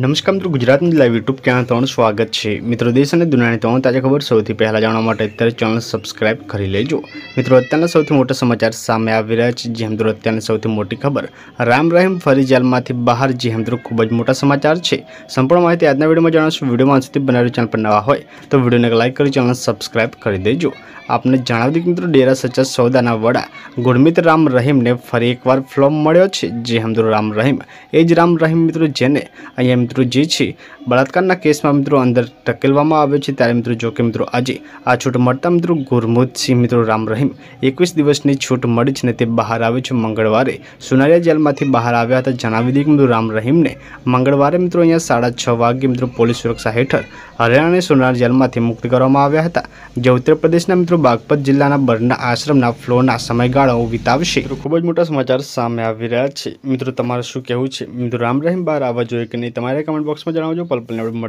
નમસ્કાર મિત્રો ગુજરાતની લાઈવ YouTube ચેનલ પર તમારું સ્વાગત છે મિત્રો દેશ અને દુનિયાની તમામ તાજા ખબર સૌથી પહેલા જાણવા માટે તર ચેનલ સબ્સ્ક્રાઇબ કરી લેજો મિત્રો અત્યારનો સૌથી મોટો સમાચાર સામે આવીરાજ જેહંદુર અત્યારનો સૌથી મોટી ખબર રામ રહીમ ફરીજલમાંથી બહાર જેહંદુર ખૂબ જ મોટો સમાચાર છે સંપૂર્ણ માહિતી આજના વિડિયોમાં જાણશો વિડિયોમાં સતત બનરે ચેનલ પર નવા હોય તો વિડિયોને લાઈક કરો ચેનલ સબ્સ્ક્રાઇબ કરી દેજો આપણે જાણવા દીક મિત્રો ડેરા સચાસ સોદાના વડા ગુણમિત રામ રહીમને ફરી એકવાર ફ્લોમ મળ્યો છે જેહંદુર રામ રહીમ એજ રામ રહીમ મિત્રો જેને આય મિત્રો જે છે બળાત્કારના કેસમાં મિત્રો અંદર ધકેલવામાં આવ્યો છે ત્યારે મિત્રો જો કે મિત્રો આજે આ છૂટ મળતા મિત્રો ગુરમુદસિંહ મિત્રો રામ રહીમ એકવીસ દિવસની છૂટ મળી છે ને તે બહાર આવ્યો છે મંગળવારે સુનારિયા જેલમાંથી બહાર આવ્યા હતા જણાવી દઈએ મિત્રો રામ રહીમને મંગળવારે મિત્રો અહીંયા સાડા છ વાગે મિત્રો પોલીસ સુરક્ષા હેઠળ હરિયાણાની સોનાર જેલમાંથી મુક્ત કરવામાં આવ્યા હતા જે ઉત્તર પ્રદેશના મિત્રો બાગપત જિલ્લાના બરના આશ્રમના ફ્લોના સમયગાળાઓ વિતાવશે ખૂબ જ મોટા સમાચાર સામે આવી રહ્યા છે મિત્રો તમારે શું કહેવું છે મિત્રો રામ રહીમ બહાર આવવા જોઈએ કે નહીં તમારે हमारे कमेंट बॉक्स में जनाओ जो पल पल